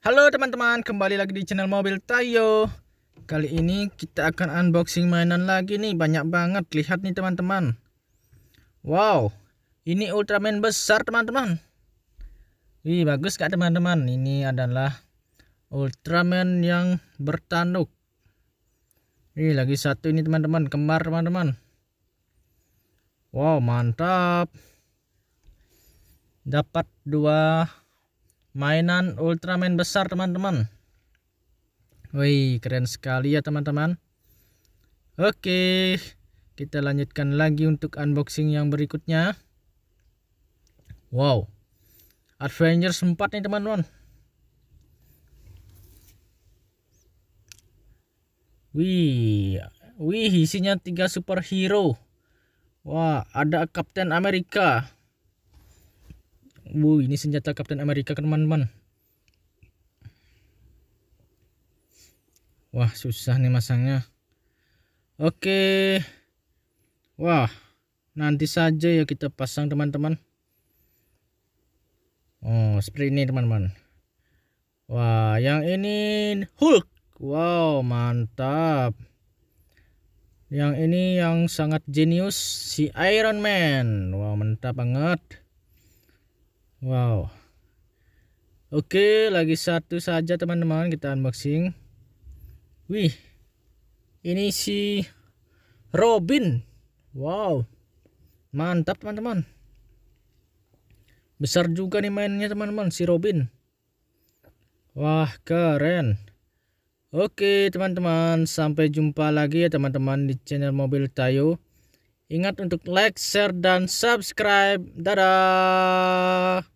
Halo teman-teman, kembali lagi di channel Mobil Tayo. Kali ini kita akan unboxing mainan lagi nih, banyak banget. Lihat nih teman-teman. Wow, ini Ultraman besar teman-teman. Wih, bagus gak teman-teman? Ini adalah Ultraman yang bertanduk. Wih, lagi satu ini teman-teman, kembar teman-teman. Wow, mantap. Dapat dua mainan Ultraman besar teman-teman Wih keren sekali ya teman-teman Oke kita lanjutkan lagi untuk unboxing yang berikutnya Wow Avengers 4 nih teman-teman Wih Wih isinya tiga superhero Wah ada Captain America. Wuh, ini senjata Kapten Amerika teman-teman. Wah, susah nih masangnya. Oke. Wah, nanti saja ya kita pasang teman-teman. Oh, seperti ini teman-teman. Wah, yang ini Hulk. Wow, mantap. Yang ini yang sangat jenius si Iron Man. Wow, mantap banget. Wow. Oke, lagi satu saja teman-teman kita unboxing. Wih. Ini si Robin. Wow. Mantap teman-teman. Besar juga nih mainnya teman-teman si Robin. Wah, keren. Oke teman-teman, sampai jumpa lagi ya teman-teman di channel Mobil Tayo. Ingat untuk like, share, dan subscribe. Dadah!